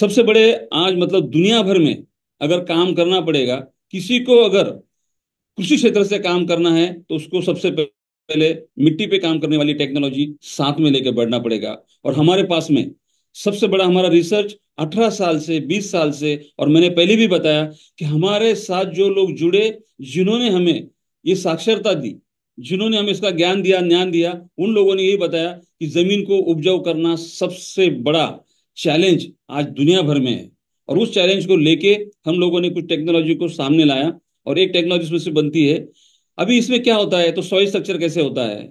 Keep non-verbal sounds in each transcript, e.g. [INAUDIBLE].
सबसे बड़े आज मतलब दुनिया भर में अगर काम करना पड़ेगा किसी को अगर कृषि क्षेत्र से काम करना है तो उसको सबसे पहले मिट्टी पे काम करने वाली टेक्नोलॉजी साथ में लेके बढ़ना पड़ेगा और हमारे पास में सबसे बड़ा हमारा रिसर्च 18 साल से 20 साल से और मैंने पहले भी बताया कि हमारे साथ जो लोग जुड़े जिन्होंने हमें ये साक्षरता दी जिन्होंने हमें इसका ज्ञान दिया ज्ञान दिया उन लोगों ने यही बताया कि जमीन को उपजाऊ करना सबसे बड़ा चैलेंज आज दुनिया भर में है और उस चैलेंज को लेके हम लोगों ने कुछ टेक्नोलॉजी को सामने लाया और एक टेक्नोलॉजी इसमें से बनती है अभी इसमें क्या होता है तो सॉइल स्ट्रक्चर कैसे होता है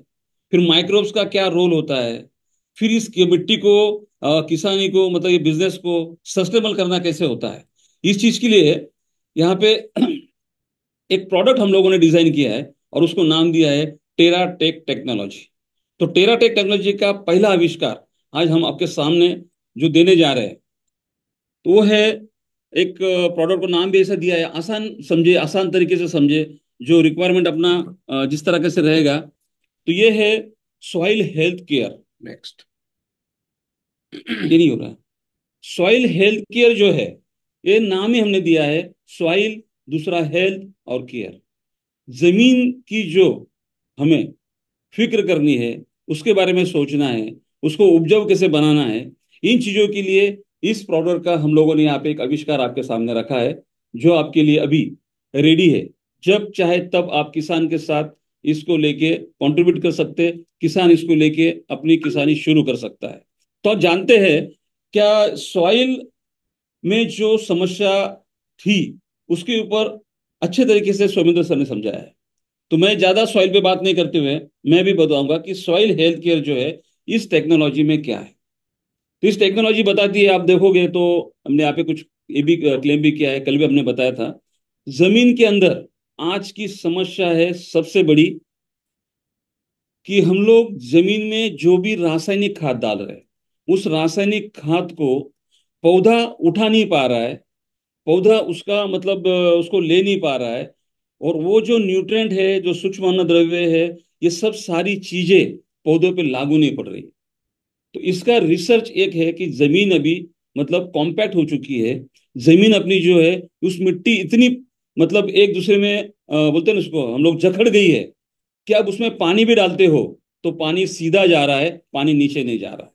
फिर माइक्रोब्स का क्या रोल होता है फिर इस मिट्टी को किसानी को मतलब ये बिजनेस को सस्टेनेबल करना कैसे होता है इस चीज के लिए यहाँ पे [CLEARS THROAT] एक प्रोडक्ट हम लोगों ने डिजाइन किया है और उसको नाम दिया है टेरा टेक टेक्नोलॉजी तो टेरा टेक टेक्नोलॉजी का पहला आविष्कार आज हम आपके सामने जो देने जा रहे हैं तो वो है एक प्रोडक्ट को नाम भी ऐसा दिया है आसान समझे आसान तरीके से समझे जो रिक्वायरमेंट अपना जिस तरह से रहेगा तो ये है सॉइल हेल्थ केयर नेक्स्ट ये नहीं हो रहा सॉइल हेल्थ केयर जो है ये नाम ही हमने दिया है सॉइल दूसरा हेल्थ और केयर जमीन की जो हमें फिक्र करनी है उसके बारे में सोचना है उसको उपजाऊ कैसे बनाना है इन चीजों के लिए इस प्रोडक्ट का हम लोगों ने यहाँ पे एक आविष्कार आपके सामने रखा है जो आपके लिए अभी रेडी है जब चाहे तब आप किसान के साथ इसको लेके कंट्रीब्यूट कर सकते किसान इसको लेके अपनी किसानी शुरू कर सकता है तो जानते हैं क्या सॉइल में जो समस्या थी उसके ऊपर अच्छे तरीके से सोमेंद्र सर ने समझाया है तो मैं ज्यादा सॉइल पे बात नहीं करते हुए मैं भी बताऊंगा कि सॉइल हेल्थ केयर जो है इस टेक्नोलॉजी में क्या है तो इस टेक्नोलॉजी बताती है आप देखोगे तो हमने यहाँ पे कुछ ये भी क्लेम भी किया है कल भी हमने बताया था जमीन के अंदर आज की समस्या है सबसे बड़ी कि हम लोग जमीन में जो भी रासायनिक खाद डाल रहे हैं उस रासायनिक खाद को पौधा उठा नहीं पा रहा है पौधा उसका मतलब उसको ले नहीं पा रहा है और वो जो न्यूट्रेंट है जो सूक्ष्म द्रव्य है ये सब सारी चीजें पौधों पे लागू नहीं पड़ रही तो इसका रिसर्च एक है कि जमीन अभी मतलब कॉम्पैक्ट हो चुकी है जमीन अपनी जो है उस मिट्टी इतनी मतलब एक दूसरे में आ, बोलते हैं उसको हम लोग जखड़ गई है कि अब उसमें पानी भी डालते हो तो पानी सीधा जा रहा है पानी नीचे नहीं जा रहा है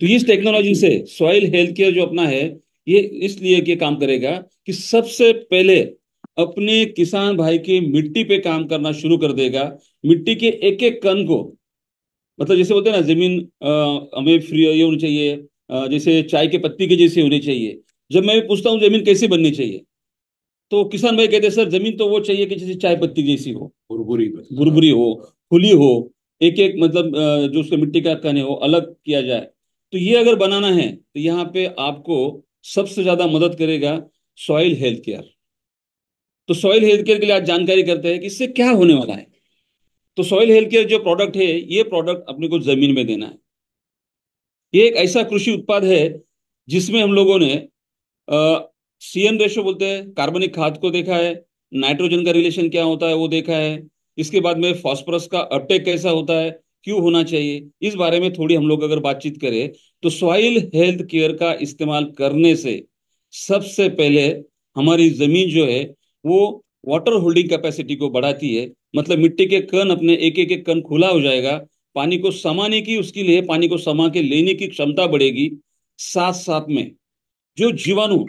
तो इस टेक्नोलॉजी से सॉइल हेल्थ केयर जो अपना है ये इसलिए कि काम करेगा कि सबसे पहले अपने किसान भाई की मिट्टी पे काम करना शुरू कर देगा मिट्टी के एक एक कण को मतलब जैसे बोलते हैं ना जमीन हमें फ्री ये होनी चाहिए आ, जैसे चाय के पत्ती के जैसे होनी चाहिए जब मैं पूछता हूँ जमीन कैसे बननी चाहिए तो किसान भाई कहते हैं सर जमीन तो वो चाहिए कि जैसे चाय पत्ती जैसी हो भुरभुरी भुरभुरी हो खुली हो एक एक मतलब जो उसके मिट्टी का कने हो अलग किया जाए तो ये अगर बनाना है तो यहाँ पे आपको सबसे ज्यादा मदद करेगा सॉइल हेल्थ केयर तो सॉइल हेल्थ केयर के लिए आज जानकारी करते हैं कि इससे क्या होने वाला है तो सॉइल हेल्थ केयर जो प्रोडक्ट है ये प्रोडक्ट अपने को जमीन में देना है ये एक ऐसा कृषि उत्पाद है जिसमें हम लोगों ने सीएम रेशो बोलते हैं कार्बनिक खाद को देखा है नाइट्रोजन का रिलेशन क्या होता है वो देखा है इसके बाद में फॉस्फोरस का अपटेक कैसा होता है क्यों होना चाहिए इस बारे में थोड़ी हम लोग अगर बातचीत करें तो सॉइल हेल्थ केयर का इस्तेमाल करने से सबसे पहले हमारी जमीन जो है वो वाटर होल्डिंग कैपेसिटी को बढ़ाती है मतलब मिट्टी के कण अपने एक एक एक कण खुला हो जाएगा पानी को समाने की उसके लिए पानी को समा के लेने की क्षमता बढ़ेगी साथ साथ में जो जीवाणु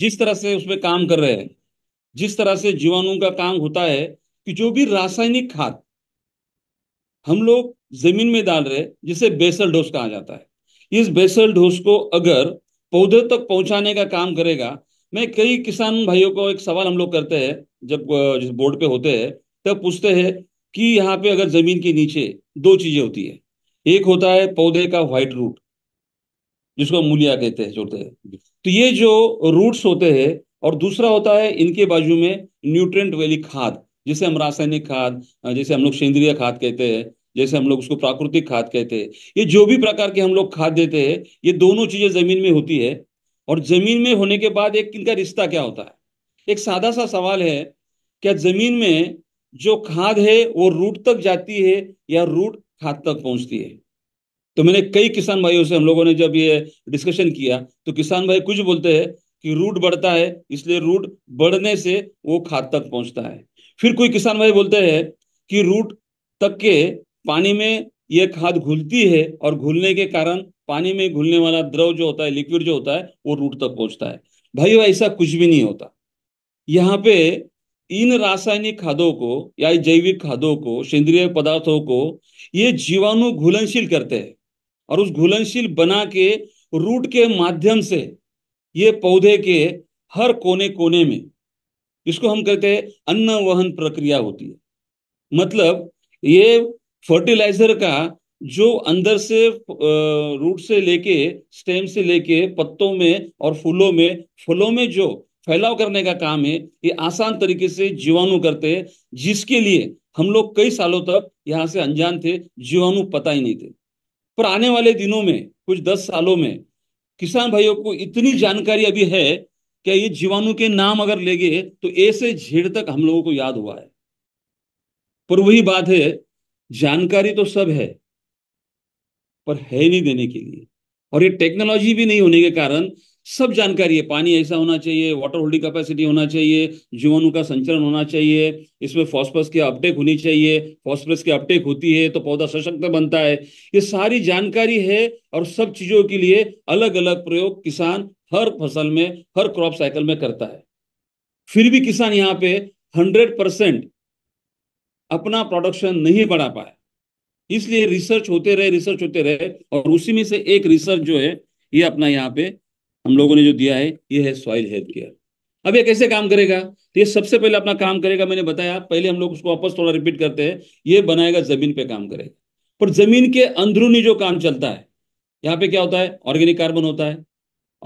जिस तरह से उसमें काम कर रहे हैं जिस तरह से जीवाणु का काम होता है कि जो भी रासायनिक खाद हम लोग जमीन में डाल रहे जिसे बेसल डोस कहा जाता है इस बेसल डोस को अगर पौधे तक पहुंचाने का काम करेगा मैं कई किसान भाइयों को एक सवाल हम लोग करते हैं जब जिस बोर्ड पे होते हैं तब पूछते हैं कि यहाँ पे अगर जमीन के नीचे दो चीजें होती है एक होता है पौधे का व्हाइट रूट जिसको मूलिया कहते हैं जोड़ते हैं तो ये जो रूट्स होते हैं और दूसरा होता है इनके बाजू में न्यूट्रेंट वाली खाद जिसे हम रासायनिक खाद जैसे हम लोग सेंद्रीय खाद कहते हैं जैसे हम लोग उसको प्राकृतिक खाद कहते हैं ये जो भी प्रकार के हम लोग खाद देते हैं ये दोनों चीजें जमीन में होती है और जमीन में होने के बाद एक इनका रिश्ता क्या होता है एक सादा सा सवाल है क्या जमीन में जो खाद है वो रूट तक जाती है या रूट खाद तक पहुंचती है तो मैंने कई किसान भाइयों से हम लोगों ने जब ये डिस्कशन किया तो किसान भाई कुछ बोलते हैं कि रूट बढ़ता है इसलिए रूट बढ़ने से वो खाद तक पहुंचता है फिर कोई किसान भाई बोलते हैं कि रूट तक के पानी में यह खाद घुलती है और घुलने के कारण पानी में घुलने वाला द्रव जो होता है लिक्विड जो होता है वो रूट तक पहुंचता है भाई ऐसा कुछ भी नहीं होता यहाँ पे इन रासायनिक खादों को या जैविक खादों को सेंद्रीय पदार्थों को ये जीवाणु घुलनशील करते हैं और उस घुलनशील बना के रूट के माध्यम से ये पौधे के हर कोने कोने में इसको हम कहते हैं अन्न वहन प्रक्रिया होती है मतलब ये फर्टिलाइजर का जो अंदर से रूट से लेके स्टेम से लेके पत्तों में और फूलों में फलों में जो फैलाव करने का काम है ये आसान तरीके से जीवाणु करते हैं जिसके लिए हम लोग कई सालों तक यहाँ से अनजान थे जीवाणु पता ही नहीं थे पर आने वाले दिनों में कुछ दस सालों में किसान भाइयों को इतनी जानकारी अभी है कि ये जीवाणु के नाम अगर ले गए तो ऐसे झेड़ तक हम लोगों को याद हुआ है पर वही बात है जानकारी तो सब है पर है नहीं देने के लिए और ये टेक्नोलॉजी भी नहीं होने के कारण सब जानकारी है पानी ऐसा होना चाहिए वाटर होल्डिंग कैपेसिटी होना चाहिए जीवाणु का संचरण होना चाहिए इसमें फॉस्फरस की अपटेक होनी चाहिए फॉस्फरस की अपटेक होती है तो पौधा सशक्त बनता है ये सारी जानकारी है और सब चीजों के लिए अलग अलग प्रयोग किसान हर फसल में हर क्रॉप साइकिल में करता है फिर भी किसान यहाँ पे हंड्रेड परसेंट अपना प्रोडक्शन नहीं बढ़ा पाया इसलिए रिसर्च होते रहे रिसर्च होते रहे और उसी में से एक रिसर्च जो है ये अपना यहाँ पे हम लोगों ने जो दिया है ये है सॉइल हेल्थ केयर अब ये कैसे काम करेगा तो ये सबसे पहले अपना काम करेगा मैंने बताया पहले हम लोग उसको वापस थोड़ा रिपीट करते हैं ये बनाएगा जमीन पे काम करेगा पर जमीन के अंदरूनी जो काम चलता है यहाँ पे क्या होता है ऑर्गेनिक कार्बन होता है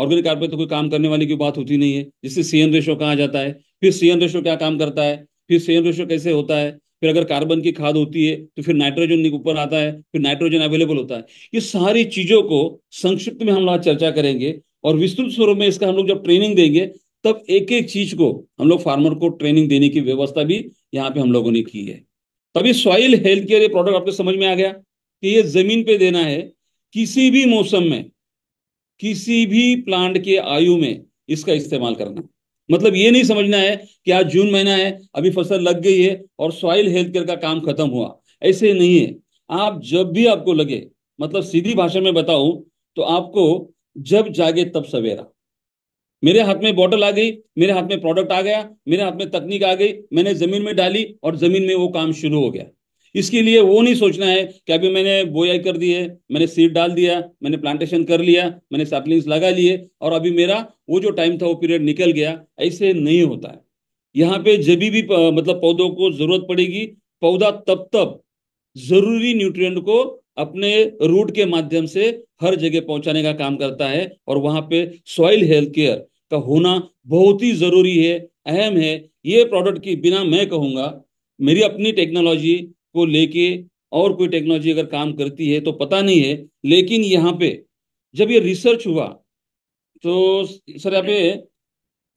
ऑर्गेनिक कार्बन तो कोई काम करने वाले की बात होती नहीं है जिससे सीएन रेशो कहाँ जाता है फिर सीएन रेशो क्या काम करता है फिर सीएन रेशो कैसे होता है फिर अगर कार्बन की खाद होती है तो फिर नाइट्रोजन ऊपर आता है फिर नाइट्रोजन अवेलेबल होता है ये सारी चीजों को संक्षिप्त में हम लोग चर्चा करेंगे और विस्तृत स्वरूप में इसका हम लोग जब ट्रेनिंग देंगे तब एक एक चीज को हम लोग फार्मर को ट्रेनिंग देने की व्यवस्था भी यहाँ पे हम लोगों ने की है तभी सॉइल हेल्थ केयर ये प्रोडक्ट आपको समझ में आ गया कि ये जमीन पे देना है किसी भी मौसम में किसी भी प्लांट के आयु में इसका इस्तेमाल करना मतलब ये नहीं समझना है कि आज जून महीना है अभी फसल लग गई है और सॉइल हेल्थ केयर का काम खत्म हुआ ऐसे नहीं है आप जब भी आपको लगे मतलब सीधी भाषा में बताऊं तो आपको जब जागे तब सवेरा मेरे हाथ में बॉटल आ गई मेरे हाथ में प्रोडक्ट आ गया मेरे हाथ में तकनीक आ गई मैंने जमीन में डाली और जमीन में वो काम शुरू हो गया इसके लिए वो नहीं सोचना है कि अभी मैंने बोयाई कर दी है मैंने सीड डाल दिया मैंने प्लांटेशन कर लिया मैंने सैपलिंग्स लगा लिए और अभी मेरा वो जो टाइम था वो पीरियड निकल गया ऐसे नहीं होता है यहाँ पे जब भी मतलब पौधों को जरूरत पड़ेगी पौधा तब तब जरूरी न्यूट्रिएंट को अपने रूट के माध्यम से हर जगह पहुंचाने का काम करता है और वहां पे सॉइल हेल्थ केयर का होना बहुत ही जरूरी है अहम है ये प्रोडक्ट की बिना मैं कहूँगा मेरी अपनी टेक्नोलॉजी को लेके और कोई टेक्नोलॉजी अगर काम करती है तो पता नहीं है लेकिन यहाँ पे जब ये रिसर्च हुआ तो सर यहाँ पे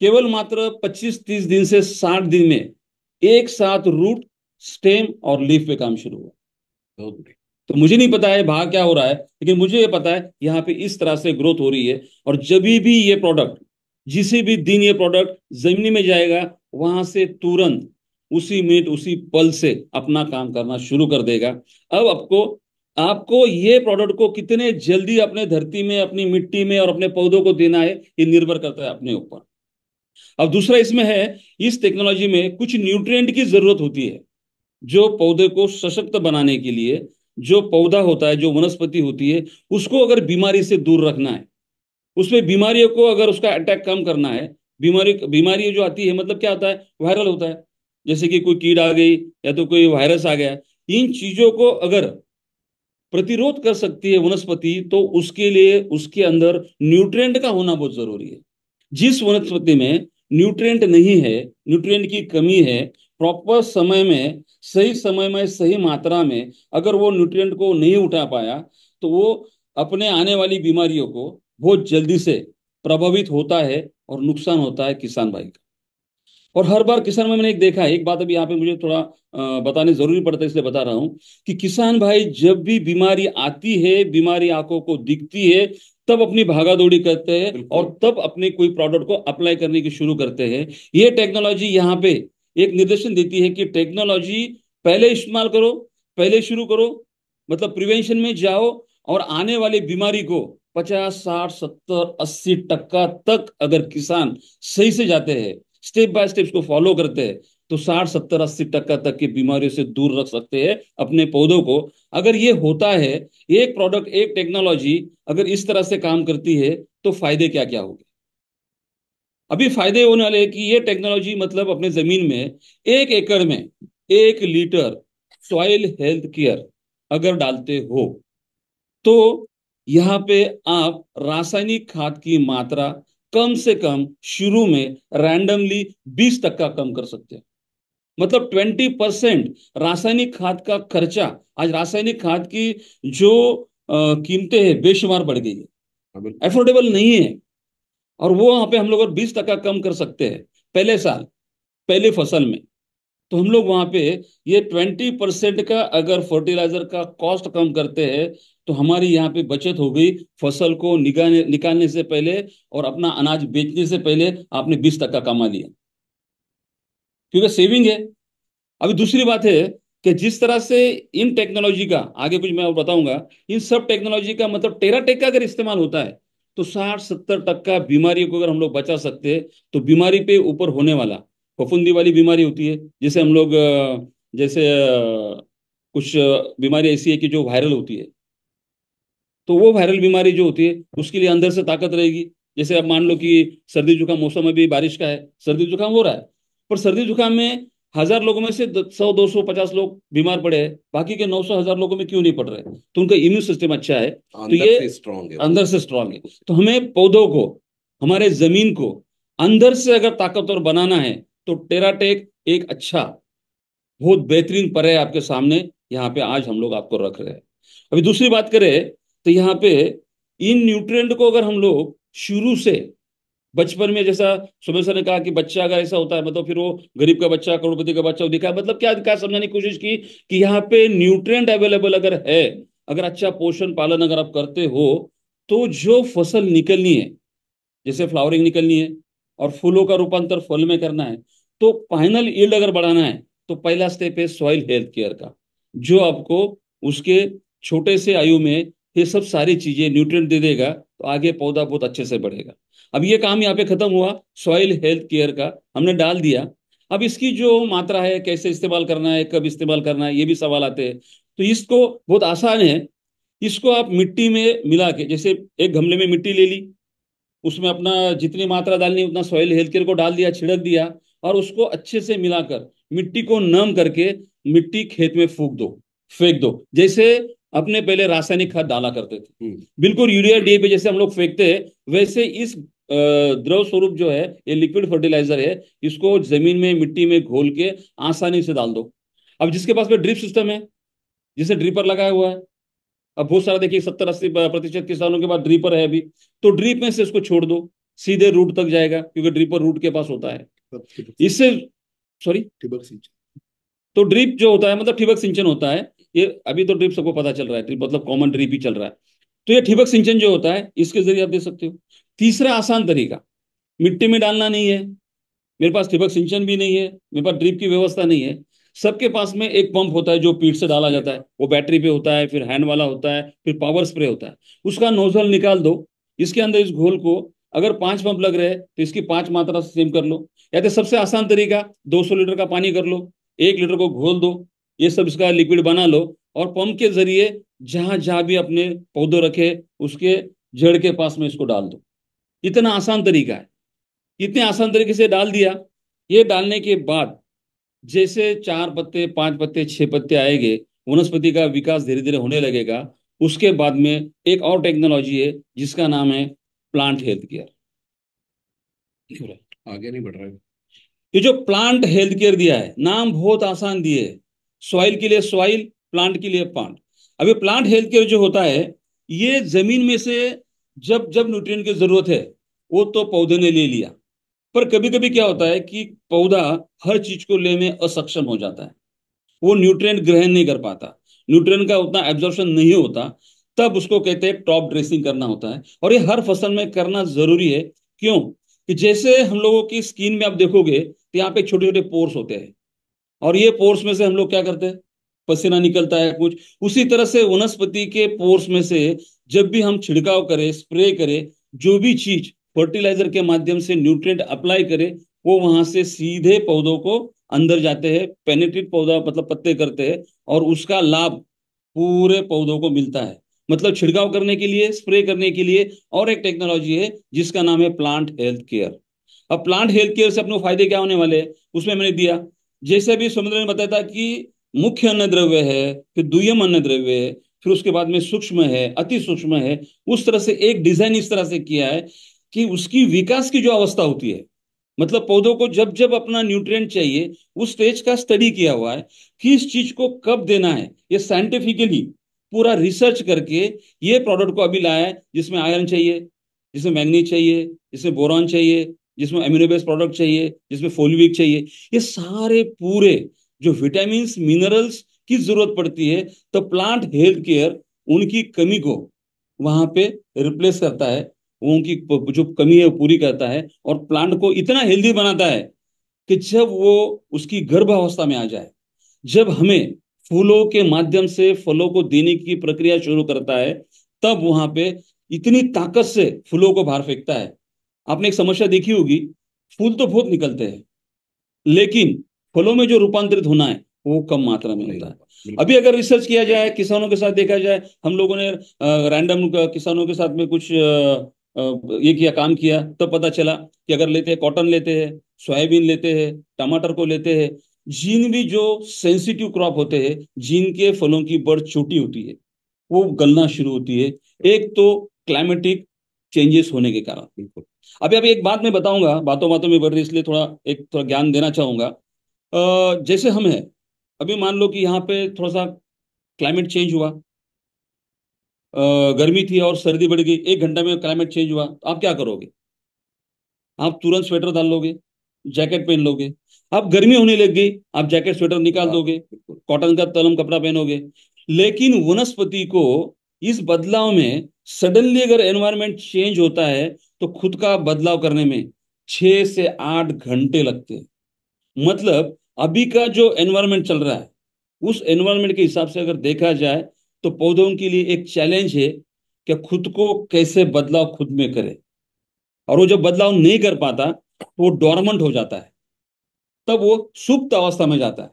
केवल मात्र 25-30 दिन से 60 दिन में एक साथ रूट स्टेम और लीफ पे काम शुरू हुआ तो मुझे नहीं पता है भाग क्या हो रहा है लेकिन मुझे ये पता है यहाँ पे इस तरह से ग्रोथ हो रही है और जब भी ये प्रोडक्ट जिसे भी दिन ये प्रोडक्ट जमीनी में जाएगा वहां से तुरंत उसी मिनट उसी पल से अपना काम करना शुरू कर देगा अब आपको आपको ये प्रोडक्ट को कितने जल्दी अपने धरती में अपनी मिट्टी में और अपने पौधों को देना है ये निर्भर करता है अपने ऊपर अब दूसरा इसमें है इस टेक्नोलॉजी में कुछ न्यूट्रिएंट की जरूरत होती है जो पौधे को सशक्त बनाने के लिए जो पौधा होता है जो वनस्पति होती है उसको अगर बीमारी से दूर रखना है उसमें बीमारियों को अगर उसका अटैक कम करना है बीमारी बीमारी जो आती है मतलब क्या होता है वायरल होता है जैसे कि कोई कीड़ा आ गई या तो कोई वायरस आ गया इन चीजों को अगर प्रतिरोध कर सकती है वनस्पति तो उसके लिए उसके अंदर न्यूट्रिएंट का होना बहुत जरूरी है जिस वनस्पति में न्यूट्रिएंट नहीं है न्यूट्रिएंट की कमी है प्रॉपर समय में सही समय में सही मात्रा में अगर वो न्यूट्रिएंट को नहीं उठा पाया तो वो अपने आने वाली बीमारियों को बहुत जल्दी से प्रभावित होता है और नुकसान होता है किसान भाई का और हर बार किसान में मैंने एक देखा है एक बात अभी यहाँ पे मुझे थोड़ा बताने जरूरी पड़ता है इसलिए बता रहा हूं कि किसान भाई जब भी बीमारी आती है बीमारी आंखों को दिखती है तब अपनी भागा दौड़ी करते हैं और तब अपने कोई प्रोडक्ट को अप्लाई करने की शुरू करते हैं ये टेक्नोलॉजी यहाँ पे एक निर्देशन देती है कि टेक्नोलॉजी पहले इस्तेमाल करो पहले शुरू करो मतलब प्रिवेंशन में जाओ और आने वाली बीमारी को पचास साठ सत्तर अस्सी टक्का तक अगर किसान सही से जाते हैं स्टेप बाय स्टेप इसको फॉलो करते हैं तो साठ सत्तर अस्सी टक्का तक की बीमारियों से दूर रख सकते हैं अपने पौधों को अगर ये होता है एक प्रोडक्ट एक टेक्नोलॉजी अगर इस तरह से काम करती है तो फायदे क्या क्या होंगे अभी फायदे होने वाले कि ये टेक्नोलॉजी मतलब अपने जमीन में एक एकड़ में एक लीटर सॉइल हेल्थ केयर अगर डालते हो तो यहां पे आप रासायनिक खाद की मात्रा कम से कम शुरू में रैंडमली 20 तक का कम कर सकते हैं मतलब 20 परसेंट रासायनिक खाद का खर्चा आज रासायनिक खाद की जो कीमतें हैं बेशुमार बढ़ गई है एफोर्डेबल हाँ, नहीं है और वो वहां पे हम लोग बीस तक का कम कर सकते हैं पहले साल पहले फसल में तो हम लोग वहां पे ये ट्वेंटी परसेंट का अगर फर्टिलाइजर का कॉस्ट कम करते हैं तो हमारी यहाँ पे बचत हो गई फसल को निकालने निकालने से पहले और अपना अनाज बेचने से पहले आपने बीस तक का कमा लिया क्योंकि सेविंग है अभी दूसरी बात है कि जिस तरह से इन टेक्नोलॉजी का आगे कुछ मैं बताऊंगा इन सब टेक्नोलॉजी का मतलब टेराटेक का अगर इस्तेमाल होता है तो साठ सत्तर टक्का बीमारी को अगर हम लोग बचा सकते हैं तो बीमारी पे ऊपर होने वाला फफूंदी वाली बीमारी होती है जिसे हम लोग जैसे कुछ बीमारी ऐसी है कि जो वायरल होती है तो वो वायरल बीमारी जो होती है उसके लिए अंदर से ताकत रहेगी जैसे आप मान लो कि सर्दी जुकाम मौसम अभी बारिश का है सर्दी जुकाम हो रहा है पर सर्दी जुकाम में हजार लोगों में से सौ दो सौ पचास लोग बीमार पड़े हैं बाकी के नौ सौ हजार लोगों में क्यों नहीं पड़ रहे तो उनका इम्यून सिस्टम अच्छा है तो ये स्ट्रांग है अंदर से स्ट्रांग है तो हमें पौधों को हमारे जमीन को अंदर से अगर ताकतवर बनाना है तो टेराटेक एक अच्छा बहुत बेहतरीन पर है आपके सामने यहाँ पे आज हम लोग आपको रख रहे हैं अभी दूसरी बात करें तो यहाँ पे इन न्यूट्रिएंट को अगर हम लोग शुरू से बचपन में जैसा सुबह सर ने कहा कि बच्चा अगर ऐसा होता है मतलब फिर वो गरीब का बच्चा करोड़पति का बच्चा दिखा मतलब क्या क्या समझाने की कोशिश की कि यहाँ पे न्यूट्रेंट अवेलेबल अगर है अगर अच्छा पोषण पालन अगर आप करते हो तो जो फसल निकलनी है जैसे फ्लावरिंग निकलनी है और फूलों का रूपांतर फल में करना है तो फाइनल यील्ड अगर बढ़ाना है तो पहला स्टेप है सॉइल हेल्थ केयर का जो आपको उसके छोटे से आयु में ये सब सारी चीजें न्यूट्रिएंट दे देगा तो आगे पौधा बहुत अच्छे से बढ़ेगा अब ये काम यहाँ पे खत्म हुआ सॉइल हेल्थ केयर का हमने डाल दिया अब इसकी जो मात्रा है कैसे इस्तेमाल करना है कब इस्तेमाल करना है ये भी सवाल आते हैं तो इसको बहुत आसान है इसको आप मिट्टी में मिला के जैसे एक गमले में मिट्टी ले ली उसमें अपना जितनी मात्रा डालनी उतना सॉइल हेल्थ केयर को डाल दिया छिड़क दिया और उसको अच्छे से मिलाकर मिट्टी को नम करके मिट्टी खेत में फूक दो फेंक दो जैसे अपने पहले रासायनिक खाद डाला करते थे हम्म। बिल्कुल यूरिया पे जैसे हम लोग फेंकते हैं वैसे इस द्रव स्वरूप जो है ये लिक्विड फर्टिलाइजर है इसको जमीन में मिट्टी में घोल के आसानी से डाल दो अब जिसके पास में ड्रिप सिस्टम है जिसे ड्रिपर लगाया हुआ है अब बहुत सारा देखिए सत्तर अस्सी प्रतिशत किसानों के पास ड्रीपर है अभी तो ड्रीप में से इसको छोड़ दो सीधे रूट तक जाएगा क्योंकि ड्रिपर रूट के पास होता है इससे सॉरी ठिबक सिंचन तो ड्रिप जो होता है मतलब ठिबक सिंचन होता है ये अभी तो ड्रिप सबको पता चल रहा है मतलब कॉमन ड्रिप ही चल रहा है तो ये ठिबक सिंचन जो होता है इसके जरिए आप दे सकते हो तीसरा आसान तरीका मिट्टी में डालना नहीं है मेरे पास ठिबक सिंचन भी नहीं है मेरे पास ड्रिप की व्यवस्था नहीं है सबके पास में एक पंप होता है जो पीठ से डाला जाता है वो बैटरी पे होता है फिर हैंड वाला होता है फिर पावर स्प्रे होता है उसका नोजल निकाल दो इसके अंदर इस घोल को अगर पांच पंप लग रहे हैं तो इसकी पांच मात्रा सेम कर लो या तो सबसे आसान तरीका 200 लीटर का पानी कर लो एक लीटर को घोल दो ये सब इसका लिक्विड बना लो और पंप के जरिए जहां जहां भी अपने पौधे रखे उसके जड़ के पास में इसको डाल दो इतना आसान तरीका है इतने आसान तरीके से डाल दिया ये डालने के बाद जैसे चार पत्ते पांच पत्ते छह पत्ते आएंगे वनस्पति का विकास धीरे धीरे होने लगेगा उसके बाद में एक और टेक्नोलॉजी है जिसका नाम है प्लांट हेल्थ केयर आगे नहीं बढ़ रहा है ये जो प्लांट हेल्थ केयर दिया है नाम बहुत आसान दिए सॉइल के लिए सॉइल प्लांट के लिए प्लांट अभी प्लांट हेल्थ केयर जो होता है ये जमीन में से जब जब न्यूट्रिएंट की जरूरत है वो तो पौधे ने ले लिया पर कभी कभी क्या होता है कि पौधा हर चीज को ले में असक्षम हो जाता है वो न्यूट्रिएंट ग्रहण नहीं कर पाता न्यूट्रिएंट का उतना एब्जॉर्प्शन नहीं होता तब उसको कहते हैं टॉप ड्रेसिंग करना होता है और ये हर फसल में करना जरूरी है क्यों कि जैसे हम लोगों की स्किन में आप देखोगे तो यहाँ पे छोटे छोटे पोर्स होते हैं और ये पोर्स में से हम लोग क्या करते हैं पसीना निकलता है कुछ उसी तरह से वनस्पति के पोर्स में से जब भी हम छिड़काव करें स्प्रे करें जो भी चीज फर्टिलाइजर के माध्यम से न्यूट्रिएंट अप्लाई करें वो वहां से सीधे पौधों को अंदर जाते हैं पेनेट्रेट पौधा मतलब पत्ते करते हैं और उसका लाभ पूरे पौधों को मिलता है मतलब छिड़काव करने के लिए स्प्रे करने के लिए और एक टेक्नोलॉजी है जिसका नाम है प्लांट हेल्थ केयर अब प्लांट हेल्थ केयर से अपने फायदे क्या होने वाले हैं उसमें मैंने दिया जैसे अभी समुद्र ने बताया था कि मुख्य अन्न द्रव्य है फिर दुयम अन्न द्रव्य है फिर उसके बाद में सूक्ष्म है अति सूक्ष्म है उस तरह से एक डिजाइन इस तरह से किया है कि उसकी विकास की जो अवस्था होती है मतलब पौधों को जब जब अपना न्यूट्रिएंट चाहिए उस स्टेज का स्टडी किया हुआ है किस चीज को कब देना है ये साइंटिफिकली पूरा रिसर्च करके ये प्रोडक्ट को अभी लाया है जिसमें आयरन चाहिए जिसमें मैंगनीज चाहिए जिसमें बोरॉन चाहिए जिसमें एम्यूनोबेस प्रोडक्ट चाहिए जिसमें फोलविक चाहिए ये सारे पूरे जो विटामिन मिनरल्स की जरूरत पड़ती है तो प्लांट हेल्थ केयर उनकी कमी को वहां पे रिप्लेस करता है उनकी जो कमी है वो पूरी करता है और प्लांट को इतना हेल्दी बनाता है कि जब वो उसकी गर्भावस्था में आ जाए जब हमें फूलों के माध्यम से फलों को देने की प्रक्रिया शुरू करता है तब वहां पे इतनी ताकत से फूलों को बाहर फेंकता है आपने एक समस्या देखी होगी फूल तो बहुत निकलते हैं लेकिन फलों में जो रूपांतरित होना है वो कम मात्रा में होता है अभी अगर रिसर्च किया जाए किसानों के साथ देखा जाए हम लोगों ने रैंडम किसानों के साथ में कुछ ये किया काम किया तब तो पता चला कि अगर लेते हैं कॉटन लेते हैं सोयाबीन लेते हैं टमाटर को लेते हैं जीन भी जो सेंसिटिव क्रॉप होते हैं जीन के फलों की बड़ छोटी होती है वो गलना शुरू होती है एक तो क्लाइमेटिक चेंजेस होने के कारण बिल्कुल अभी अभी एक बात मैं बताऊंगा बातों बातों में बढ़ रही इसलिए थोड़ा एक थोड़ा ज्ञान देना चाहूंगा जैसे हम है अभी मान लो कि यहाँ पे थोड़ा सा क्लाइमेट चेंज हुआ गर्मी थी और सर्दी बढ़ गई एक घंटा में क्लाइमेट चेंज हुआ तो आप क्या करोगे आप तुरंत स्वेटर डाल लोगे जैकेट पहन लोगे अब गर्मी होने लग गई आप जैकेट स्वेटर निकाल हाँ। दोगे कॉटन का तलम कपड़ा पहनोगे लेकिन वनस्पति को इस बदलाव में सडनली अगर एनवायरमेंट चेंज होता है तो खुद का बदलाव करने में छह से आठ घंटे लगते हैं मतलब अभी का जो एनवायरमेंट चल रहा है उस एनवायरमेंट के हिसाब से अगर देखा जाए तो पौधों के लिए एक चैलेंज है कि खुद को कैसे बदलाव खुद में करे और वो जब बदलाव नहीं कर पाता तो वो डोरमेंट हो जाता है तब वो सुप्त अवस्था में जाता है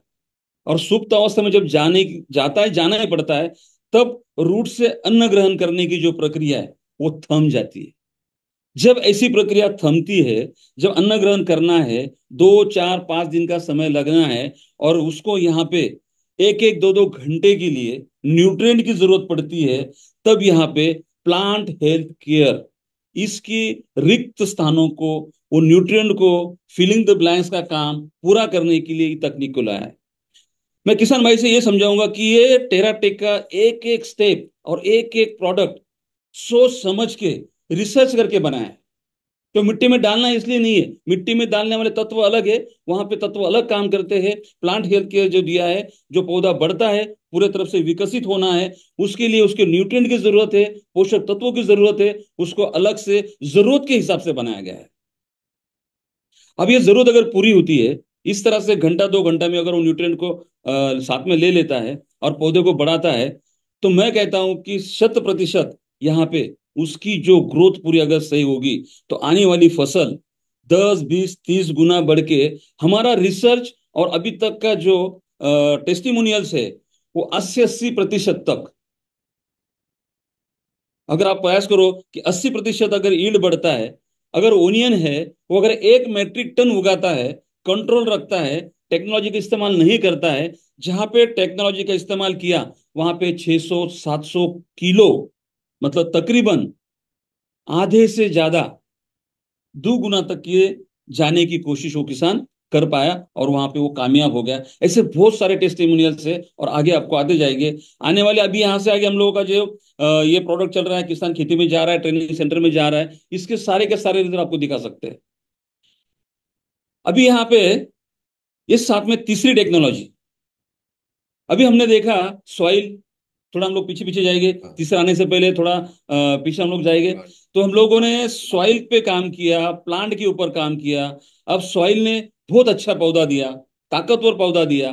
और सुप्त अवस्था में जब जाने जाता है जाना ही पड़ता है तब रूट से अन्न ग्रहण करने की जो प्रक्रिया है वो थम जाती है जब ऐसी प्रक्रिया थमती है जब अन्न ग्रहण करना है दो चार पांच दिन का समय लगना है और उसको यहाँ पे एक एक दो दो घंटे के लिए न्यूट्रिएंट की जरूरत पड़ती है तब यहाँ पे प्लांट हेल्थ केयर इसकी रिक्त स्थानों को वो न्यूट्रिएंट को फिलिंग द ब्लैंक्स का काम पूरा करने के लिए तकनीक को लाया है मैं किसान भाई से ये समझाऊंगा कि ये टेराटेक का एक एक स्टेप और एक एक प्रोडक्ट सोच समझ के रिसर्च करके बनाया है तो मिट्टी में डालना इसलिए नहीं है मिट्टी में डालने वाले तत्व अलग है वहां पे तत्व अलग काम करते हैं प्लांट हेल्थ केयर जो दिया है जो पौधा बढ़ता है पूरे तरफ से विकसित होना है उसके लिए उसके न्यूट्रिएंट की जरूरत है पोषक तत्वों की जरूरत है उसको अलग से जरूरत के हिसाब से बनाया गया है अब ये जरूरत अगर पूरी होती है इस तरह से घंटा दो घंटा में अगर वो न्यूट्रिएंट को आ, साथ में ले लेता है और पौधे को बढ़ाता है तो मैं कहता हूं कि शत प्रतिशत यहाँ पे उसकी जो ग्रोथ पूरी अगर सही होगी तो आने वाली फसल दस बीस तीस गुना बढ़ के हमारा रिसर्च और अभी तक का जो टेस्टिमोनियल्स है वो अस्सी अस्सी प्रतिशत तक अगर आप प्रयास करो कि अस्सी प्रतिशत अगर ईल्ड बढ़ता है अगर ओनियन है वो अगर एक मेट्रिक टन उगाता है कंट्रोल रखता है टेक्नोलॉजी का इस्तेमाल नहीं करता है जहां पे टेक्नोलॉजी का इस्तेमाल किया वहां पे 600-700 किलो मतलब तकरीबन आधे से ज्यादा दो गुना तक ये जाने की कोशिश वो किसान कर पाया और वहां पे वो कामयाब हो गया ऐसे बहुत सारे टेस्ट है और आगे आपको आते जाएंगे आने वाले अभी यहाँ से आगे हम लोगों का जो ये प्रोडक्ट चल रहा है किसान खेती में जा रहा है ट्रेनिंग सेंटर में जा रहा है इसके सारे के सारे रिजल्ट आपको दिखा सकते हैं अभी यहाँ पे इस साथ में तीसरी टेक्नोलॉजी अभी हमने देखा सॉइल थोड़ा हम लोग पीछे पीछे जाएंगे हाँ। तीसरे आने से पहले थोड़ा पीछे हम लोग जाएंगे हाँ। तो हम लोगों ने सॉइल पे काम किया प्लांट के ऊपर काम किया अब सॉइल ने बहुत अच्छा पौधा दिया ताकतवर पौधा दिया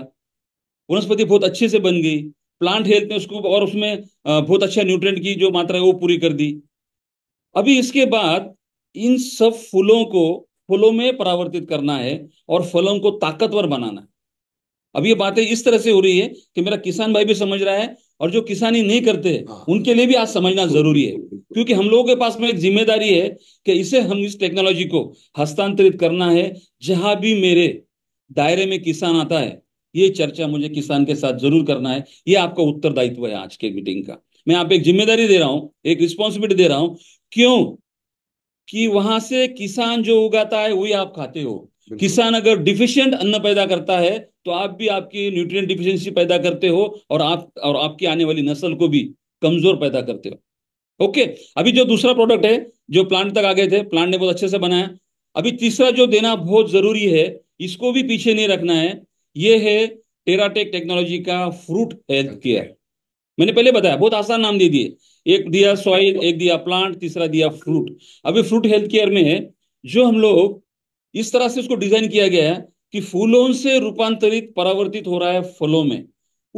वनस्पति बहुत अच्छे से बन गई प्लांट हेल्थ ने उसको और उसमें बहुत अच्छा न्यूट्रिएंट की जो मात्रा है वो पूरी कर दी अभी इसके बाद इन सब फूलों को फूलों में परावर्तित करना है और फलों को ताकतवर बनाना है अब ये बातें इस तरह से हो रही है कि मेरा किसान भाई भी समझ रहा है और जो किसानी नहीं करते हाँ। उनके लिए भी आज समझना जरूरी है क्योंकि हम लोगों के पास में एक जिम्मेदारी है कि इसे हम इस टेक्नोलॉजी को हस्तांतरित करना है जहां भी मेरे दायरे में किसान आता है ये चर्चा मुझे किसान के साथ जरूर करना है ये आपका उत्तरदायित्व है आज के मीटिंग का मैं आप एक जिम्मेदारी दे रहा हूं एक रिस्पॉन्सिबिलिटी दे रहा हूं क्यों कि वहां से किसान जो उगाता है वही आप खाते हो किसान अगर डिफिशियंट अन्न पैदा करता है तो आप भी आपकी न्यूट्रिएंट डिफिशियंसी पैदा करते हो और आप और आपकी आने वाली नस्ल को भी कमजोर पैदा करते हो ओके अभी जो दूसरा प्रोडक्ट है जो प्लांट तक आ गए थे प्लांट ने बहुत अच्छे से बनाया अभी तीसरा जो देना बहुत जरूरी है इसको भी पीछे नहीं रखना है ये है टेराटेक टेक्नोलॉजी का फ्रूट हेल्थ केयर मैंने पहले बताया बहुत आसान नाम दे दिए एक दिया सॉइल एक दिया प्लांट तीसरा दिया फ्रूट अभी फ्रूट हेल्थ केयर में है जो हम लोग इस तरह से उसको डिजाइन किया गया है कि फूलों से रूपांतरित परावर्तित हो रहा है फलों में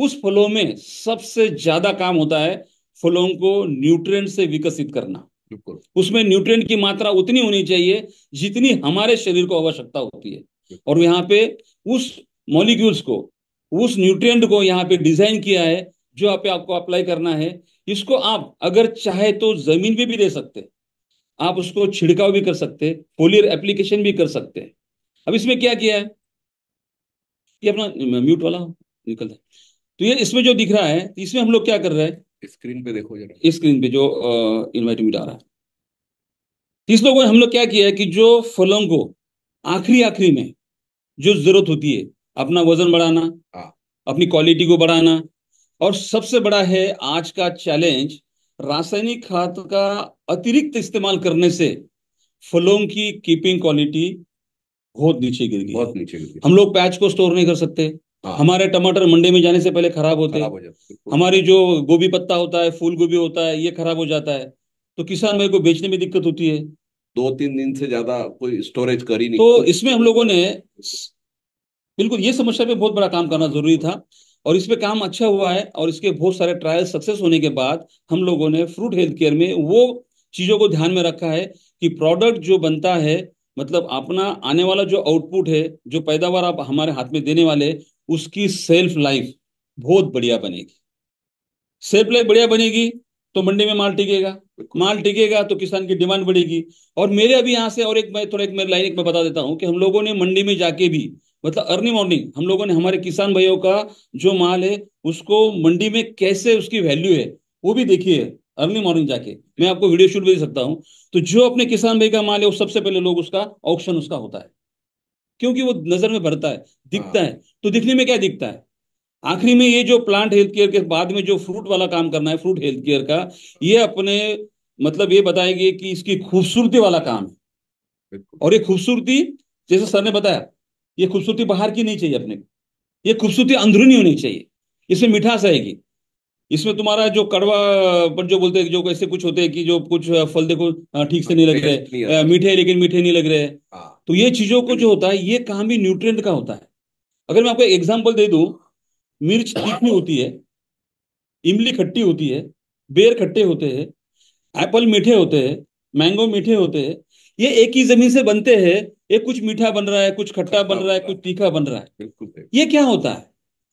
उस फलों में सबसे ज्यादा काम होता है फलों को न्यूट्रिएंट से विकसित करना बिल्कुल उसमें न्यूट्रिएंट की मात्रा उतनी होनी चाहिए जितनी हमारे शरीर को आवश्यकता होती है और यहाँ पे उस मॉलिक्यूल्स को उस न्यूट्रिएंट को यहाँ पे डिजाइन किया है जो आप आपको अप्लाई करना है इसको आप अगर चाहे तो जमीन पे भी दे सकते आप उसको छिड़काव भी कर सकते पोलियर एप्लीकेशन भी कर सकते हैं अब इसमें क्या किया है ये अपना म्यूट वाला निकलता है तो ये इसमें जो दिख रहा है इसमें हम लोग क्या कर रहे हैं स्क्रीन पे देखो जरा स्क्रीन पे जो इनवाइट मीट आ रहा है तीस लोगों ने हम लोग क्या किया है कि जो फलों को आखिरी आखिरी में जो जरूरत होती है अपना वजन बढ़ाना हाँ। अपनी क्वालिटी को बढ़ाना और सबसे बड़ा है आज का चैलेंज रासायनिक खाद का अतिरिक्त इस्तेमाल करने से फलों की कीपिंग क्वालिटी बहुत नीचे गिर गई बहुत नीचे गिर गई हम लोग पैच को स्टोर नहीं कर सकते हाँ। हमारे टमाटर मंडी में जाने से पहले खराब होते हैं हो हमारी जो गोभी पत्ता होता है फूल गोभी होता है ये खराब हो जाता है तो किसान भाई को बेचने में दिक्कत होती है दो तीन दिन से ज्यादा कोई स्टोरेज कर ही नहीं तो इसमें हम लोगों ने बिल्कुल ये समस्या पे बहुत बड़ा काम करना जरूरी था और इसमें काम अच्छा हुआ है और इसके बहुत सारे ट्रायल सक्सेस होने के बाद हम लोगों ने फ्रूट हेल्थ केयर में वो चीजों को ध्यान में रखा है कि प्रोडक्ट जो बनता है मतलब अपना आने वाला जो आउटपुट है जो पैदावार आप हमारे हाथ में देने वाले उसकी सेल्फ लाइफ बहुत बढ़िया बनेगी सेल्फ लाइफ बढ़िया बनेगी तो मंडी में माल टिकेगा माल टिकेगा तो किसान की डिमांड बढ़ेगी और मेरे अभी यहाँ से और एक मैं थोड़ा एक मेरे लाइन एक मैं बता देता हूँ कि हम लोगों ने मंडी में जाके भी मतलब अर्ली मॉर्निंग हम लोगों ने हमारे किसान भाइयों का जो माल है उसको मंडी में कैसे उसकी वैल्यू है वो भी देखिए अर्ली मॉर्निंग जाके मैं आपको वीडियो शूट भी दे सकता हूं तो जो अपने किसान भाई का माल है वो सबसे पहले लोग उसका ऑप्शन उसका होता है क्योंकि वो नजर में भरता है दिखता है हाँ। तो दिखने में क्या दिखता है आखिरी में ये जो प्लांट हेल्थ केयर के बाद में जो फ्रूट वाला काम करना है फ्रूट हेल्थ केयर का ये अपने मतलब ये बताएंगे कि इसकी खूबसूरती वाला काम है और ये खूबसूरती जैसे सर ने बताया ये खूबसूरती बाहर की नहीं चाहिए अपने को ये खूबसूरती अंदरूनी होनी चाहिए इसमें मिठास आएगी इसमें तुम्हारा जो कड़वा पर जो बोलते हैं जो ऐसे कुछ होते हैं कि जो कुछ फल देखो ठीक से नहीं लग रहे मीठे लेकिन मीठे नहीं लग रहे हाँ। तो ये चीजों को जो होता है ये काम भी न्यूट्रिएंट का होता है अगर मैं आपको एक एग्जाम्पल दे दू मिर्च तीखी होती है इमली खट्टी होती है बेर खट्टे होते हैं एप्पल मीठे होते हैं मैंगो मीठे होते हैं ये एक ही जमीन से बनते हैं ये कुछ मीठा बन रहा है कुछ खट्टा बन रहा है कुछ तीखा बन रहा है ये क्या होता है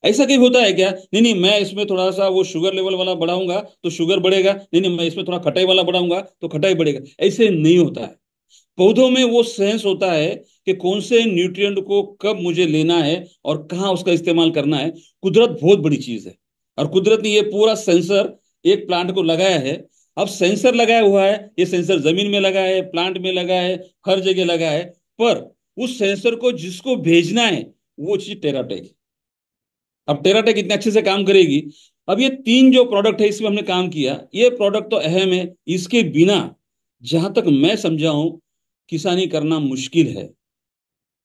ऐसा कहीं होता है क्या नहीं नहीं मैं इसमें थोड़ा सा वो शुगर लेवल वाला बढ़ाऊंगा तो शुगर बढ़ेगा नहीं नहीं मैं इसमें थोड़ा खटाई वाला बढ़ाऊंगा तो खटाई बढ़ेगा ऐसे नहीं होता है पौधों में वो सेंस होता है कि कौन से न्यूट्रिएंट को कब मुझे लेना है और कहाँ उसका इस्तेमाल करना है कुदरत बहुत बड़ी चीज है और कुदरत ने ये पूरा सेंसर एक प्लांट को लगाया है अब सेंसर लगाया हुआ है ये सेंसर जमीन में लगा है प्लांट में लगा है हर जगह लगा है पर उस सेंसर को जिसको भेजना है वो चीज टेराटेक अब टेराटेक इतने अच्छे से काम करेगी अब ये तीन जो प्रोडक्ट है इसमें हमने काम किया ये प्रोडक्ट तो अहम है इसके बिना जहां तक मैं समझा हूं किसानी करना मुश्किल है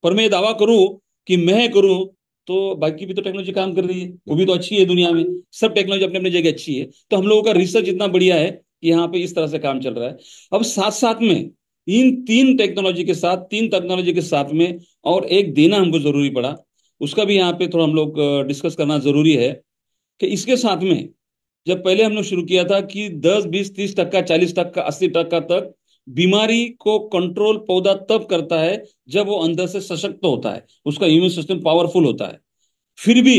पर मैं दावा करूं कि मैं करूं तो बाकी भी तो टेक्नोलॉजी काम कर रही है वो भी तो अच्छी है दुनिया में सब टेक्नोलॉजी अपने अपने जगह अच्छी है तो हम लोगों का रिसर्च इतना बढ़िया है कि यहाँ पे इस तरह से काम चल रहा है अब साथ साथ में इन तीन टेक्नोलॉजी के साथ तीन टेक्नोलॉजी के साथ में और एक देना हमको जरूरी पड़ा उसका भी यहाँ पे थोड़ा हम लोग डिस्कस करना ज़रूरी है कि इसके साथ में जब पहले हमने शुरू किया था कि 10, 20, 30 टक्का चालीस टक्का अस्सी टक्का तक बीमारी को कंट्रोल पौधा तब करता है जब वो अंदर से सशक्त होता है उसका इम्यून सिस्टम पावरफुल होता है फिर भी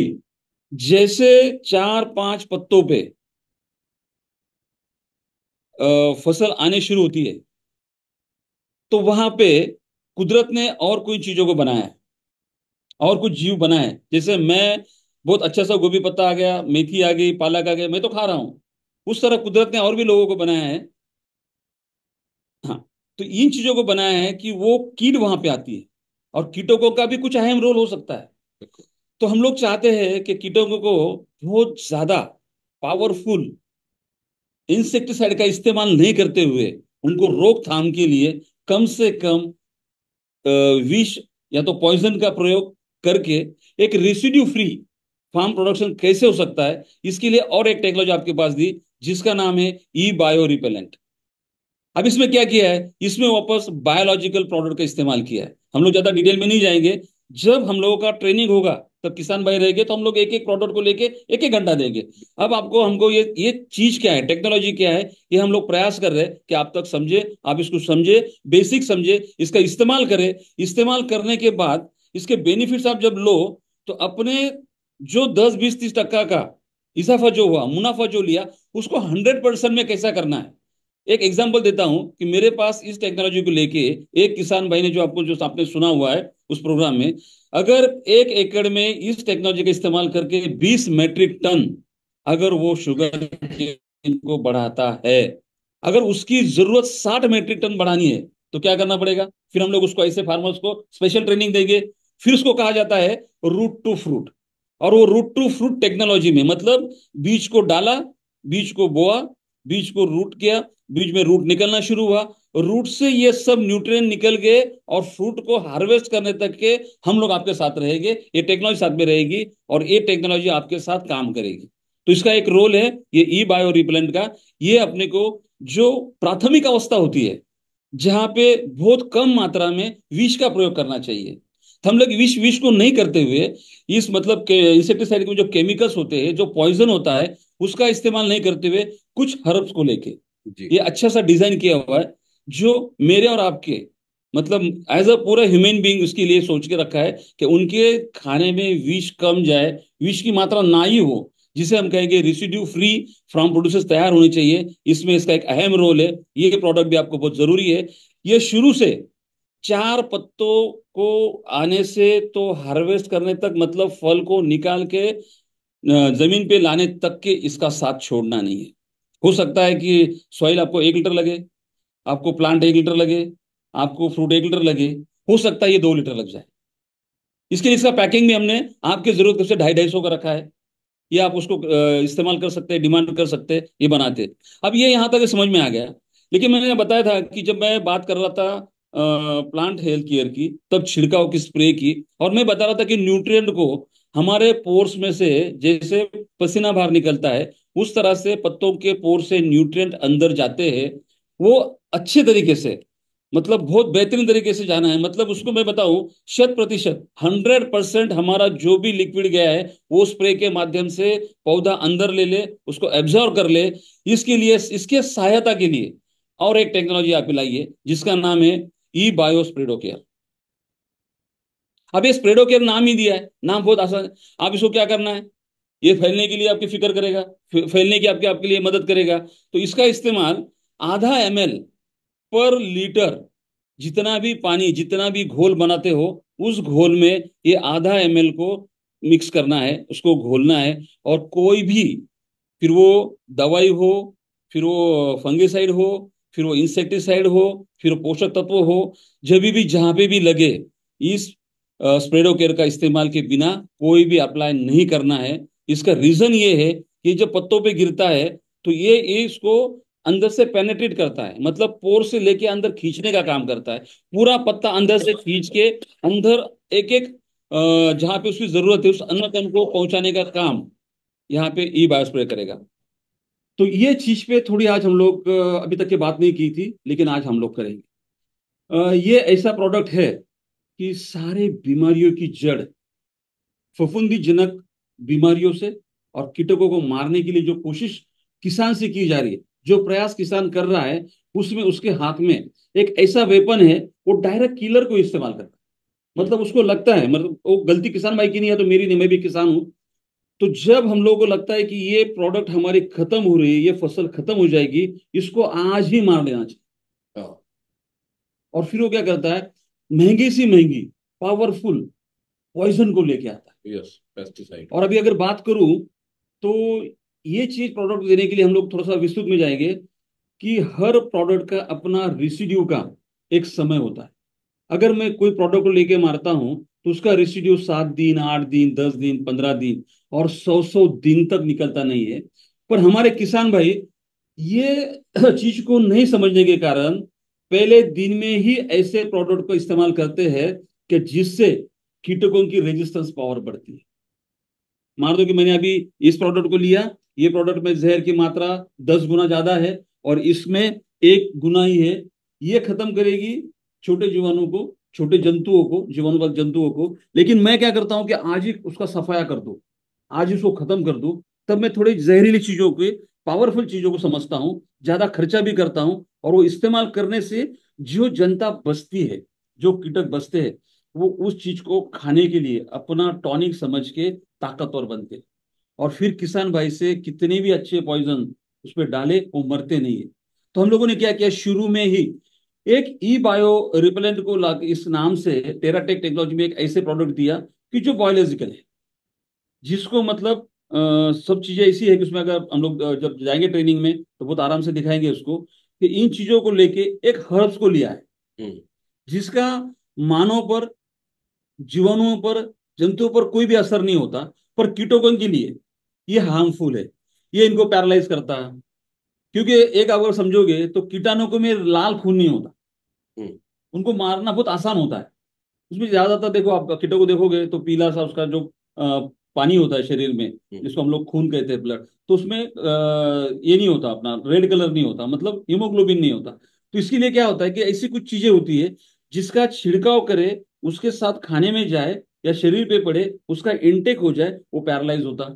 जैसे चार पांच पत्तों पे फसल आने शुरू होती है तो वहां पे कुदरत ने और कोई चीजों को बनाया है और कुछ जीव बनाए है जैसे मैं बहुत अच्छा सा गोभी पत्ता आ गया मेथी आ गई पालक आ गया मैं तो खा रहा हूँ उस तरह कुदरत ने और भी लोगों को बनाया है हाँ तो इन चीजों को बनाया है कि वो कीट वहां पे आती है और कीटों का भी कुछ अहम रोल हो सकता है तो हम लोग चाहते हैं कि कीटों को बहुत ज्यादा पावरफुल इंसेक्टिसाइड का इस्तेमाल नहीं करते हुए उनको रोकथाम के लिए कम से कम विष या तो पॉइजन का प्रयोग करके एक रेसिड्यू फ्री फार्म प्रोडक्शन कैसे हो सकता है इसके लिए और एक टेक्नोलॉजी आपके पास दी जिसका नाम है ई बायो रिपेलेंट अब इसमें क्या किया है इसमें वापस बायोलॉजिकल प्रोडक्ट का इस्तेमाल किया है हम लोग ज्यादा डिटेल में नहीं जाएंगे जब हम लोगों का ट्रेनिंग होगा तब किसान भाई रहेंगे तो हम लोग एक एक प्रोडक्ट को लेके एक एक घंटा देंगे अब आपको हमको ये ये चीज क्या है टेक्नोलॉजी क्या है ये हम लोग प्रयास कर रहे हैं कि आप तक समझे आप इसको समझे बेसिक समझे इसका इस्तेमाल करें इस्तेमाल करने के बाद इसके बेनिफिट्स आप जब लो तो अपने जो दस बीस तीस टक्का का इजाफा जो हुआ मुनाफा जो लिया उसको हंड्रेड परसेंट में कैसा करना है एक एग्जाम्पल देता हूं कि मेरे पास इस टेक्नोलॉजी को लेके एक किसान भाई ने जो आपको जो आपने सुना हुआ है उस प्रोग्राम में अगर एक एकड़ में इस टेक्नोलॉजी का इस्तेमाल करके बीस मेट्रिक टन अगर वो शुगर को बढ़ाता है अगर उसकी जरूरत साठ मेट्रिक टन बढ़ानी है तो क्या करना पड़ेगा फिर हम लोग उसको ऐसे फार्मर्स को स्पेशल ट्रेनिंग देंगे फिर उसको कहा जाता है रूट टू फ्रूट और वो रूट टू फ्रूट टेक्नोलॉजी में मतलब बीज को डाला बीज को बोआ बीज को रूट किया बीज में रूट निकलना शुरू हुआ रूट से ये सब न्यूट्रिएंट निकल गए और फ्रूट को हार्वेस्ट करने तक के हम लोग आपके साथ रहेंगे ये टेक्नोलॉजी साथ में रहेगी और ये टेक्नोलॉजी आपके साथ काम करेगी तो इसका एक रोल है ये ई बायो रिप्लेंट का ये अपने को जो प्राथमिक अवस्था होती है जहां पे बहुत कम मात्रा में विष का प्रयोग करना चाहिए तो हम लोग विष विष को नहीं करते हुए इस मतलब के इंसेक्टिसाइड में जो केमिकल्स होते हैं जो पॉइजन होता है उसका इस्तेमाल नहीं करते हुए कुछ हर्ब्स को लेके ये अच्छा सा डिजाइन किया हुआ है जो मेरे और आपके मतलब एज अ पूरा ह्यूमन बींग उसके लिए सोच के रखा है कि उनके खाने में विष कम जाए विष की मात्रा ना ही हो जिसे हम कहेंगे रिसिड्यू फ्री फ्रॉम प्रोड्यूसर्स तैयार होने चाहिए इसमें इसका एक अहम रोल है ये प्रोडक्ट भी आपको बहुत जरूरी है ये शुरू से चार पत्तों को आने से तो हार्वेस्ट करने तक मतलब फल को निकाल के जमीन पे लाने तक के इसका साथ छोड़ना नहीं है हो सकता है कि सॉइल आपको एक लीटर लगे आपको प्लांट एक लीटर लगे आपको फ्रूट एक लीटर लगे हो सकता है ये दो लीटर लग जाए इसके लिए इसका पैकिंग भी हमने आपकी जरूरत से ढाई ढाई सौ का रखा है ये आप उसको इस्तेमाल कर सकते हैं डिमांड कर सकते हैं ये बनाते अब ये यहां तक समझ में आ गया लेकिन मैंने बताया था कि जब मैं बात कर रहा था प्लांट हेल्थ केयर की तब छिड़काव की स्प्रे की और मैं बता रहा था कि न्यूट्रिएंट को हमारे पोर्स में से जैसे पसीना बाहर निकलता है उस तरह से पत्तों के पोर से न्यूट्रिएंट अंदर जाते हैं वो अच्छे तरीके से मतलब बहुत बेहतरीन तरीके से जाना है मतलब उसको मैं बताऊं शत प्रतिशत हंड्रेड परसेंट हमारा जो भी लिक्विड गया है वो स्प्रे के माध्यम से पौधा अंदर ले ले उसको एब्जॉर्व कर ले इसके लिए इसके सहायता के लिए और एक टेक्नोलॉजी आप लाइए जिसका नाम है ई बायो स्प्रेडो केयर अब ये स्प्रेडो केयर नाम ही दिया है नाम बहुत आसान है आप इसको क्या करना है ये फैलने के लिए आपकी फिक्र करेगा फैलने की आपके आपके लिए मदद करेगा तो इसका इस्तेमाल आधा एम पर लीटर जितना भी पानी जितना भी घोल बनाते हो उस घोल में ये आधा एम को मिक्स करना है उसको घोलना है और कोई भी फिर वो दवाई हो फिर वो फंगिसाइड हो फिर वो इंसेक्टिसाइड हो फिर पोषक तत्व हो जब भी जहां पे भी लगे इस स्प्रेडो केयर का इस्तेमाल के बिना कोई भी अप्लाई नहीं करना है इसका रीजन ये है कि जब पत्तों पे गिरता है तो ये, इसको अंदर से पेनेट्रेट करता है मतलब पोर से लेके अंदर खींचने का काम करता है पूरा पत्ता अंदर से खींच के अंदर एक एक जहां पे उसकी जरूरत है उस अन्न को पहुंचाने का काम यहाँ पे ई बायोस्प्रे करेगा तो ये चीज पे थोड़ी आज हम लोग अभी तक के बात नहीं की थी लेकिन आज हम लोग करेंगे ये ऐसा प्रोडक्ट है कि सारे बीमारियों की जड़ फफुंदी जनक बीमारियों से और कीटकों को मारने के लिए जो कोशिश किसान से की जा रही है जो प्रयास किसान कर रहा है उसमें उसके हाथ में एक ऐसा वेपन है वो डायरेक्ट किलर को इस्तेमाल करता है मतलब उसको लगता है मतलब वो गलती किसान भाई की नहीं है तो मेरी नहीं मैं भी किसान हूँ तो जब हम लोगों को लगता है कि ये प्रोडक्ट हमारी खत्म हो रही है ये फसल खत्म हो जाएगी इसको आज ही मार लेना चाहिए हाँ। और फिर वो क्या करता है महंगी सी महंगी पावरफुल पॉइजन को लेके आता है यस पेस्टिसाइड और अभी अगर बात करूं तो ये चीज प्रोडक्ट देने के लिए हम लोग थोड़ा सा विस्तृत में जाएंगे कि हर प्रोडक्ट का अपना रिसिड्यू का एक समय होता है अगर मैं कोई प्रोडक्ट को लेके मारता हूं तो उसका रेसिड्यू सात दिन आठ दिन दस दिन पंद्रह दिन और सौ सौ दिन तक निकलता नहीं है पर हमारे किसान भाई ये [CLEARS THROAT] चीज को नहीं समझने के कारण पहले दिन में ही ऐसे प्रोडक्ट को इस्तेमाल करते हैं कि जिससे कीटकों की रेजिस्टेंस पावर बढ़ती है मान दो कि मैंने अभी इस प्रोडक्ट को लिया ये प्रोडक्ट में जहर की मात्रा दस गुना ज्यादा है और इसमें एक गुना ही है ये खत्म करेगी छोटे जीवाणु को छोटे जंतुओं को जीवाणुवाद जंतुओं को लेकिन मैं क्या करता हूँ कि आज ही उसका सफाया कर दो आज ही उसको खत्म कर दो तब मैं थोड़ी जहरीली चीजों के पावरफुल चीजों को समझता हूँ ज्यादा खर्चा भी करता हूँ और वो इस्तेमाल करने से जो जनता बसती है जो कीटक बसते हैं वो उस चीज को खाने के लिए अपना टॉनिक समझ के ताकतवर बनते और फिर किसान भाई से कितने भी अच्छे पॉइजन उस पर डाले वो मरते नहीं है तो हम लोगों ने क्या किया शुरू में ही एक ई बायो रिपेलेंट को इस नाम से टेराटेक टेक्नोलॉजी में एक ऐसे प्रोडक्ट दिया कि जो बायोलॉजिकल है जिसको मतलब आ, सब चीजें ऐसी है कि उसमें अगर हम लोग जब जाएंगे ट्रेनिंग में तो बहुत आराम से दिखाएंगे उसको कि इन चीजों को लेके एक हर्ब्स को लिया है हम्म। जिसका मानव पर जीवाणुओं पर जंतुओं पर कोई भी असर नहीं होता पर कीटोगन के लिए ये हार्मफुल है ये इनको पैरालाइज करता है क्योंकि एक अगर समझोगे तो कीटाणु को में लाल खून नहीं होता हम्म। उनको मारना बहुत आसान होता है उसमें ज्यादातर देखो आप कीटों को देखोगे तो पीला सा उसका जो पानी होता है शरीर में हम्म। जिसको हम लोग खून कहते हैं ब्लड तो उसमें ये नहीं होता अपना रेड कलर नहीं होता मतलब हीमोग्लोबिन नहीं होता तो इसके लिए क्या होता है कि ऐसी कुछ चीजें होती है जिसका छिड़काव करे उसके साथ खाने में जाए या शरीर पे पड़े उसका इनटेक हो जाए वो पैरालाइज होता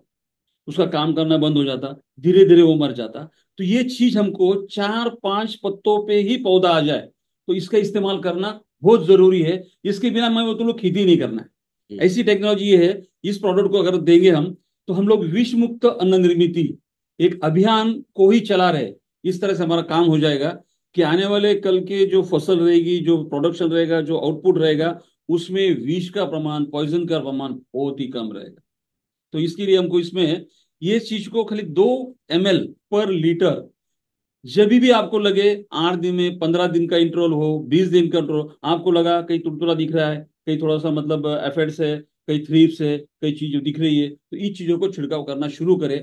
उसका काम करना बंद हो जाता धीरे धीरे वो मर जाता तो ये चीज हमको चार पांच पत्तों पे ही पौधा आ जाए तो इसका इस्तेमाल करना बहुत जरूरी है इसके बिना मैं तुम लोग खेती नहीं करना है हम्म। ऐसी टेक्नोलॉजी है इस प्रोडक्ट को अगर देंगे हम तो हम लोग विष मुक्त अन्न निर्मिति एक अभियान को ही चला रहे इस तरह से हमारा काम हो जाएगा कि आने वाले कल के जो फसल रहेगी जो प्रोडक्शन रहेगा जो आउटपुट रहेगा उसमें विष का प्रमाण पॉइजन का प्रमाण बहुत ही कम रहेगा तो इसके लिए हमको इसमें ये चीज को खाली दो एम पर लीटर जब भी आपको लगे आठ दिन में पंद्रह दिन का इंटरवल हो बीस दिन का इंटरवल आपको लगा कहीं तुड़तुड़ा दिख रहा है कहीं थोड़ा सा मतलब एफेड्स है कई थ्रीप्स है कई चीज दिख रही है तो इन चीजों को छिड़काव करना शुरू करें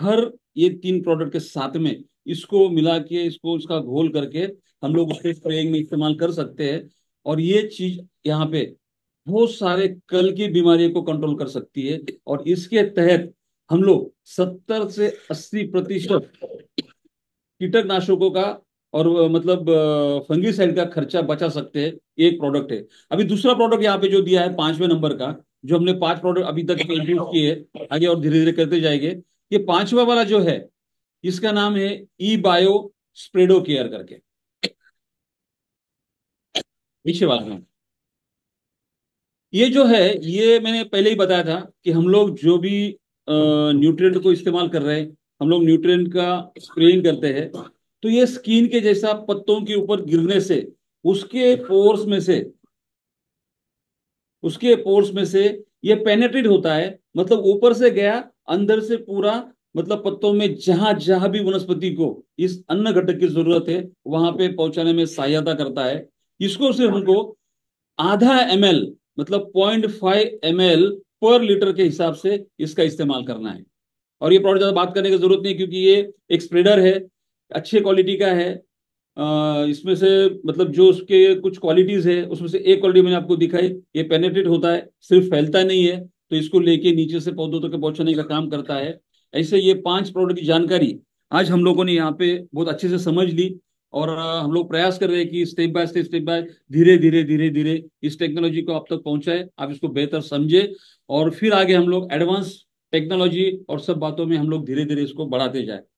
हर ये तीन प्रोडक्ट के साथ में इसको मिला के इसको उसका घोल करके हम लोग उसके स्प्रेइंग में इस्तेमाल कर सकते हैं और ये चीज यहाँ पे बहुत सारे कल की बीमारियों को कंट्रोल कर सकती है और इसके तहत हम लोग सत्तर से अस्सी प्रतिशत कीटकनाशकों का और मतलब फंगीसाइड का खर्चा बचा सकते हैं एक प्रोडक्ट है अभी दूसरा प्रोडक्ट यहाँ पे जो दिया है पांचवें नंबर का जो हमने पांच प्रोडक्ट अभी तक इंट्रोड्यूस किए आगे और धीरे धीरे करते जाएंगे ये पांचवा वाला जो है इसका नाम है ई बायो स्प्रेडो केयर करके पीछे ये जो है ये मैंने पहले ही बताया था कि हम लोग जो भी न्यूट्रिएंट को इस्तेमाल कर रहे हैं हम लोग न्यूट्रिएंट का स्प्रेइंग करते हैं तो ये स्किन के जैसा पत्तों के ऊपर गिरने से उसके पोर्स में से उसके पोर्स में से ये पेनेट्रेट होता है मतलब ऊपर से गया अंदर से पूरा मतलब पत्तों में जहां जहां भी वनस्पति को इस अन्न घटक की जरूरत है वहां पे पहुंचाने में सहायता करता है इसको सिर्फ हमको आधा एम मतलब पॉइंट फाइव एम पर लीटर के हिसाब से इसका इस्तेमाल करना है और ये प्रोडक्ट ज़्यादा बात करने की जरूरत नहीं क्योंकि ये एक स्प्रेडर है अच्छे क्वालिटी का है इसमें से मतलब जो उसके कुछ क्वालिटीज़ है उसमें से एक क्वालिटी मैंने आपको दिखाई ये पेनेटेड होता है सिर्फ फैलता नहीं है तो इसको लेके नीचे से पौधों तक पहुंचाने का काम करता है ऐसे ये पांच प्रोडक्ट की जानकारी आज हम लोगों ने यहाँ पे बहुत अच्छे से समझ ली और हम लोग प्रयास कर रहे हैं कि step by step step by धीरे धीरे धीरे धीरे इस टेक्नोलॉजी को आप तक पहुंचाए आप इसको बेहतर समझे और फिर आगे हम लोग एडवांस टेक्नोलॉजी और सब बातों में हम लोग धीरे धीरे इसको बढ़ाते जाए